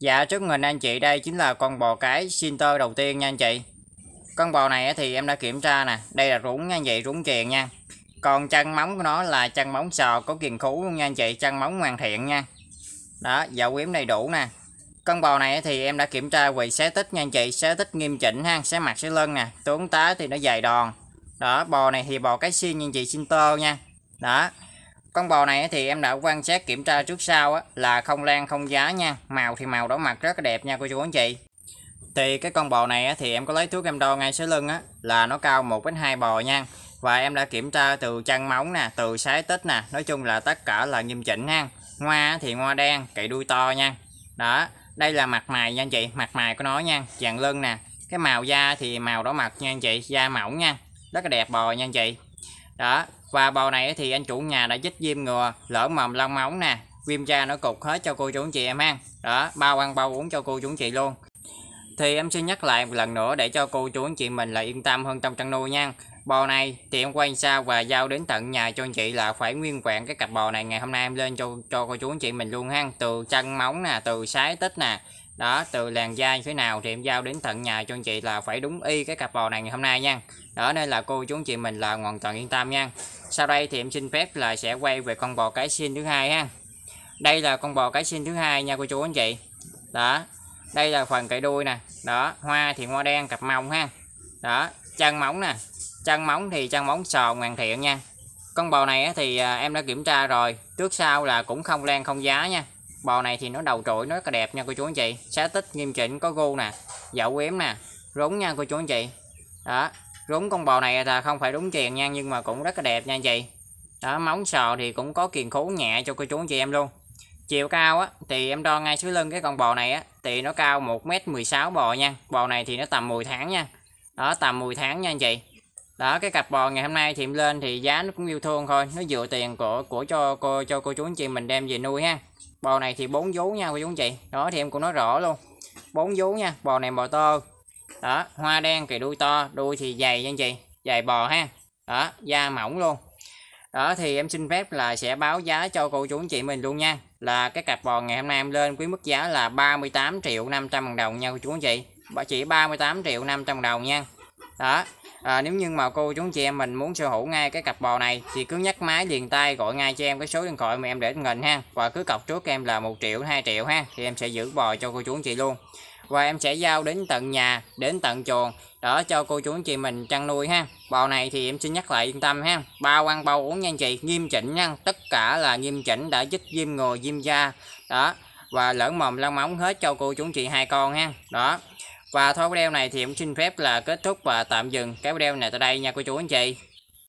Dạ trước mình anh chị đây chính là con bò cái Sinter đầu tiên nha anh chị Con bò này thì em đã kiểm tra nè Đây là rúng nha anh chị rúng kiền nha Còn chân móng của nó là chân móng sò có kiền khú luôn nha anh chị Chân móng hoàn thiện nha Đó dạo yếm đầy đủ nè Con bò này thì em đã kiểm tra quỳ xé tích nha anh chị Xé tích nghiêm chỉnh ha Xé mặt xé lưng nè Tướng tá thì nó dài đòn Đó bò này thì bò cái xin nha anh chị Sinter nha Đó con bò này thì em đã quan sát kiểm tra trước sau á, là không lan không giá nha màu thì màu đỏ mặt rất là đẹp nha cô chú anh chị thì cái con bò này á, thì em có lấy thuốc em đo ngay dưới lưng á, là nó cao 1 đến 2 bò nha và em đã kiểm tra từ chân móng nè từ sái tích nè nói chung là tất cả là nghiêm chỉnh nha ngoa thì ngoa đen cậy đuôi to nha đó đây là mặt mày nha anh chị mặt mày của nó nha dàn lưng nè cái màu da thì màu đỏ mặt nha anh chị da mỏng nha rất là đẹp bò nha anh chị đó và bầu này thì anh chủ nhà đã dít viêm ngừa lỡ mầm lông móng nè viêm da nó cục hết cho cô chú anh chị em ăn đó bao ăn bao uống cho cô chú anh chị luôn thì em xin nhắc lại một lần nữa để cho cô chú anh chị mình là yên tâm hơn trong chăn nuôi nha bò này thì em quay sao và giao đến tận nhà cho anh chị là phải nguyên vẹn cái cặp bò này ngày hôm nay em lên cho cho cô chú anh chị mình luôn ha từ chân móng nè từ sái tích nè đó từ làn da như thế nào thì em giao đến tận nhà cho anh chị là phải đúng y cái cặp bò này ngày hôm nay nha đó nên là cô chú anh chị mình là hoàn toàn yên tâm nha sau đây thì em xin phép là sẽ quay về con bò cái xin thứ hai ha đây là con bò cái xin thứ hai nha cô chú anh chị đó đây là phần cái đuôi nè đó hoa thì hoa đen cặp mông ha đó chân móng nè chân móng thì chân móng sòn hoàn thiện nha con bò này thì à, em đã kiểm tra rồi trước sau là cũng không lan không giá nha bò này thì nó đầu trội nó rất là đẹp nha cô chú anh chị xá tích nghiêm chỉnh có gu nè dậu yếm nè rúng nha cô chú anh chị đó rúng con bò này là không phải đúng tiền nha nhưng mà cũng rất là đẹp nha anh chị đó móng sò thì cũng có kiền khú nhẹ cho cô chú anh chị em luôn chiều cao á thì em đo ngay xuống lưng cái con bò này á thì nó cao 1m16 bò nha bò này thì nó tầm 10 tháng nha đó tầm 10 tháng nha anh chị đó cái cặp bò ngày hôm nay thì em lên thì giá nó cũng yêu thương thôi nó dựa tiền của của cho cô cho cô chú anh chị mình đem về nuôi ha bò này thì bốn vú nha cô chú anh chị đó thì em cũng nói rõ luôn bốn vú nha bò này bò to đó hoa đen cái đuôi to đuôi thì dày nha anh chị dày bò ha đó da mỏng luôn đó thì em xin phép là sẽ báo giá cho cô chú anh chị mình luôn nha là cái cặp bò ngày hôm nay em lên quý mức giá là 38 triệu 500 ngàn đồng nha cô chú anh chị chỉ 38 triệu 500 đồng nha đó à, nếu như mà cô chú anh chị em mình muốn sở hữu ngay cái cặp bò này thì cứ nhắc máy liền tay gọi ngay cho em cái số điện thoại mà em để trên hình ha và cứ cọc trước em là một triệu hai triệu ha thì em sẽ giữ bò cho cô chú anh chị luôn và em sẽ giao đến tận nhà đến tận chuồng đó cho cô chú anh chị mình chăn nuôi ha bò này thì em xin nhắc lại yên tâm ha bao ăn bao uống nha anh chị nghiêm chỉnh nha tất cả là nghiêm chỉnh đã giúp diêm ngồi diêm da đó và lỡ mồm lăn móng hết cho cô chú anh chị hai con ha đó và thôi video này thì em xin phép là kết thúc và tạm dừng cái video này tại đây nha cô chú anh chị